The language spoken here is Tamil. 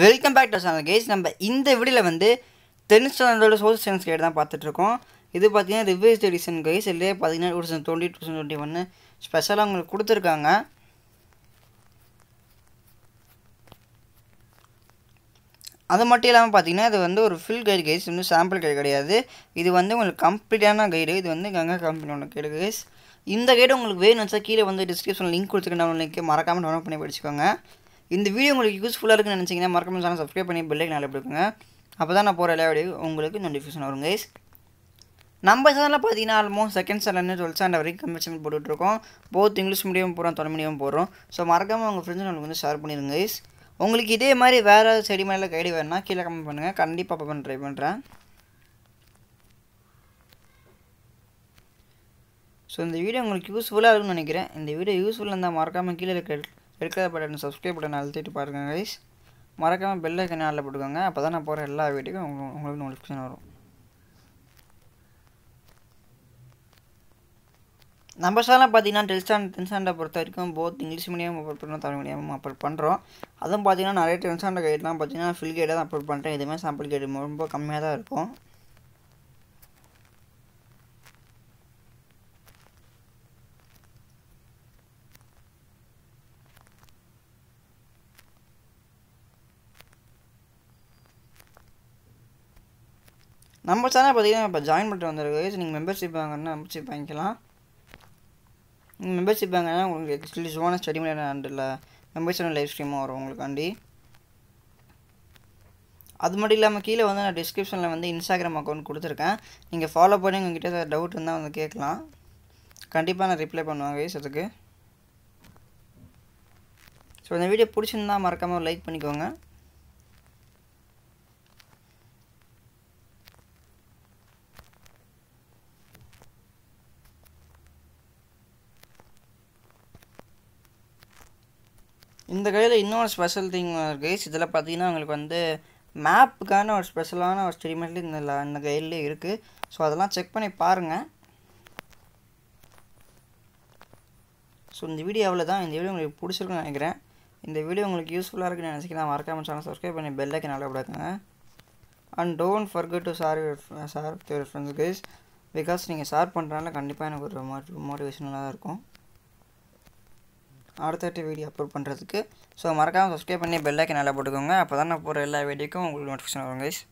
welcome back to channel guys நம்ம இந்த வீடியோவில் வந்து டென்த் ஸ்டாண்டர்டோட சோசியல் சயின்ஸ் கேட்டு தான் பார்த்துட்ருக்கோம் இது பார்த்தீங்கன்னா ரிவைஸ்டு எடிஷன் கைஸ் இல்லையே பார்த்தீங்கன்னா two thousand twenty two thousand twenty ஒன்று ஸ்பெஷலாக உங்களுக்கு கொடுத்துருக்காங்க அது மட்டும் இல்லாமல் பார்த்தீங்கன்னா இது வந்து ஒரு ஃபில் கைடு கைஸ் வந்து சாம்பிள் கைடு கிடையாது இது வந்து உங்களுக்கு கம்ப்ளீட்டான கைடு இது வந்து கங்கா கம்பெனியோட கைடு கைஸ் இந்த கைடு உங்களுக்கு வேணும் வச்சா கீழே வந்து டிஸ்கிரிப்ஷனில் லிங்க் கொடுத்துருக்கேன் லிங்க் மறக்காமல் டவுன்லோட் பண்ணி படிச்சுக்கோங்க இந்த வீடியோ உங்களுக்கு யூஸ்ஃபுல்லாக இருக்குன்னு நினச்சிங்கன்னா மறக்காம சேனல் சப்ஸ்கிரைப் பண்ணி பெல்லைக்கு நல்லா எடுக்குங்க அப்போ தான் நான் போகிற எல்லா வீடியோ உங்களுக்கு நோட்டிஃபிகேஷன் வரும் கைஸ் நம்ம சேனலில் பார்த்தீங்கன்னா ஆல்மோஸ்ட் செகண்ட் ஸ்டாண்டர்ட்னு டுவெல்த் ஸ்டாண்டர்ட் வரைக்கும் கம்பல்சரி போட்டுட்ருக்கோம் போத் இங்கிலீஷ் மீடியம் போகிறோம் தமிழ் மீடியம் போடுறோம் ஸோ மறக்காமல் உங்கள் ஃப்ரெண்ட்ஸ் உங்களுக்கு வந்து ஷேர் பண்ணிடுங்க கைஸ் உங்களுக்கு இதே மாதிரி வேறு செடி மேலே கைடு வேணுன்னா கீழே கம்மி பண்ணுங்கள் கண்டிப்பாக பண்ண ட்ரை பண்ணுறேன் ஸோ இந்த வீடியோ உங்களுக்கு யூஸ்ஃபுல்லாக இருக்கும்னு நினைக்கிறேன் இந்த வீடியோ யூஸ்ஃபுல்லாக இருந்தால் மறக்காமல் கீழே இருக்க இருக்கிற பட்டன் சப்ஸ்கிரைப் பட்டன் அழுத்திட்டு பாருங்கள் கைஸ் மறக்காமல் பெல் ஐக்கன் ஆளில் போட்டுக்கோங்க அப்போ தான் நான் போகிற எல்லா வீட்டுக்கும் உங்களுக்கு நோட்டிஃபிகேஷன் வரும் நம்ம சேனல் பார்த்தீங்கன்னா டெல்ஸ்டாண்ட் டென்ஸ்டாண்டை பொறுத்த வரைக்கும் போத் இங்கிலீஷ் மீடியம் அப்லோட் பண்ணுறோம் தமிழ் மீடியம் அப்லோட் பண்ணுறோம் அதுவும் பார்த்தீங்கன்னா நிறைய டென்ஸ்டாண்ட் கைட்லாம் பார்த்தீங்கன்னா ஃபில் கைடாக தான் அப்லோட் பண்ணுறேன் எதுவுமே சாம்பிள் கைடு ரொம்ப கம்மியாக தான் இருக்கும் நம்ம சேனல் பார்த்தீங்கன்னா இப்போ ஜாயின் பண்ணிட்டு வந்திருக்கு நீங்கள் மெம்பர்ஷிப் வாங்கினா மெம்பர்ஷிப் வாங்கிக்கலாம் மெம்பர்ஷிப் வாங்கினா உங்களுக்கு எக்ஸ்க்ளூசிவான ஸ்டடி மெம்பர்ஸ் மெம்பர்ஷிப் லைவ் ஸ்ட்ரீமும் வரும் உங்களுக்காண்டி அது மட்டும் இல்லாமல் கீழே வந்து நான் டிஸ்கிரிப்ஷனில் வந்து இன்ஸ்டாகிராம் அக்கௌண்ட் கொடுத்துருக்கேன் நீங்கள் ஃபாலோ பண்ணி உங்ககிட்ட ஏதாவது டவுட் இருந்தால் வந்து கேட்கலாம் கண்டிப்பாக நான் ரிப்ளை பண்ணுவேன் வயசு அதுக்கு ஸோ இந்த வீடியோ பிடிச்சிருந்தா மறக்காமல் லைக் பண்ணிக்கோங்க இந்த கையில் இன்னொரு ஸ்பெஷல் திங் கைஸ் இதில் பார்த்தீங்கன்னா உங்களுக்கு வந்து மேப்புக்கான ஒரு ஸ்பெஷலான ஒரு ஸ்டேட்மெண்ட் இந்த இந்த கைட்லேயே இருக்குது ஸோ அதெல்லாம் செக் பண்ணி பாருங்கள் ஸோ இந்த வீடியோ அவ்வளோ தான் இந்த வீடியோ உங்களுக்கு பிடிச்சிருக்குன்னு நினைக்கிறேன் இந்த வீடியோ உங்களுக்கு யூஸ்ஃபுல்லாக இருக்குன்னு நினைச்சிக்கலாம் மறக்காம சேனல் சப்ஸ்கிரைப் பண்ணி பெல்லைக்கு நல்லா விடாதுங்க and don't forget to sir sir friends guys because நீங்கள் ஷேர் பண்ணுறனால கண்டிப்பாக எனக்கு ஒரு மோட்டிவேஷனலாக இருக்கும் அடுத்தடுத்த வீடியோ அப்லோட் பண்ணுறதுக்கு ஸோ மறக்காமல் சப்ஸ்கிரைப் பண்ணி பெல்லைக்கன் நல்லா போட்டுக்கோங்க அப்போ தான் நான் போகிற எல்லா வீடியோக்கும் உங்களுக்கு நோட்டிஃபிகேஷன் வரும் கைஸ்